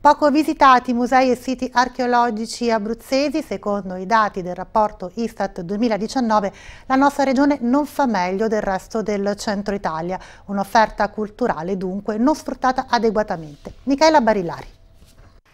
Poco visitati musei e siti archeologici abruzzesi, secondo i dati del rapporto Istat 2019, la nostra regione non fa meglio del resto del centro Italia, un'offerta culturale dunque non sfruttata adeguatamente. Michela Barillari.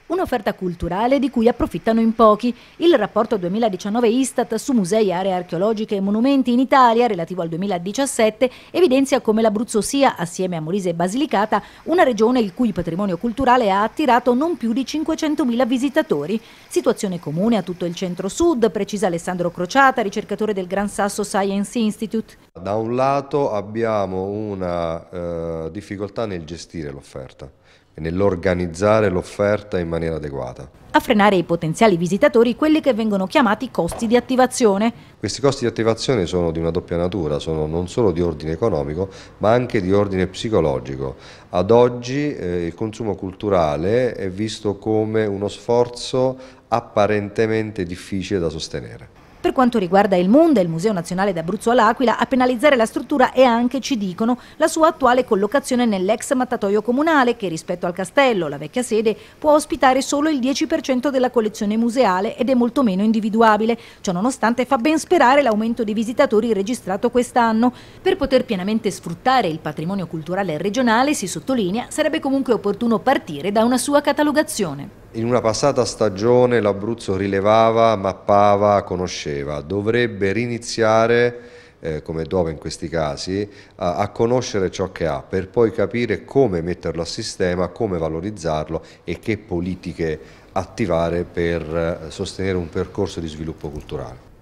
Un'offerta culturale di cui approfittano in pochi. Il rapporto 2019 Istat su musei, aree archeologiche e monumenti in Italia, relativo al 2017, evidenzia come l'Abruzzo sia, assieme a Molise e Basilicata, una regione il cui patrimonio culturale ha attirato non più di 500.000 visitatori. Situazione comune a tutto il centro-sud, precisa Alessandro Crociata, ricercatore del Gran Sasso Science Institute. Da un lato abbiamo una eh, difficoltà nel gestire l'offerta e nell'organizzare l'offerta in maniera adeguata. A frenare i potenziali visitatori quelli che vengono chiamati costi di attivazione. Questi costi di attivazione sono di una doppia natura, sono non solo di ordine economico ma anche di ordine psicologico. Ad oggi eh, il consumo culturale è visto come uno sforzo apparentemente difficile da sostenere. Per quanto riguarda il Munda, il Museo Nazionale d'Abruzzo all'Aquila, a penalizzare la struttura è anche, ci dicono, la sua attuale collocazione nell'ex mattatoio comunale che rispetto al castello, la vecchia sede, può ospitare solo il 10% della collezione museale ed è molto meno individuabile. Ciò nonostante fa ben sperare l'aumento di visitatori registrato quest'anno. Per poter pienamente sfruttare il patrimonio culturale regionale, si sottolinea, sarebbe comunque opportuno partire da una sua catalogazione. In una passata stagione l'Abruzzo rilevava, mappava, conosceva, dovrebbe riniziare eh, come dove in questi casi, a, a, conoscere ciò che ha per poi capire come metterlo a sistema, come valorizzarlo e che politiche attivare per eh, sostenere un percorso di sviluppo culturale.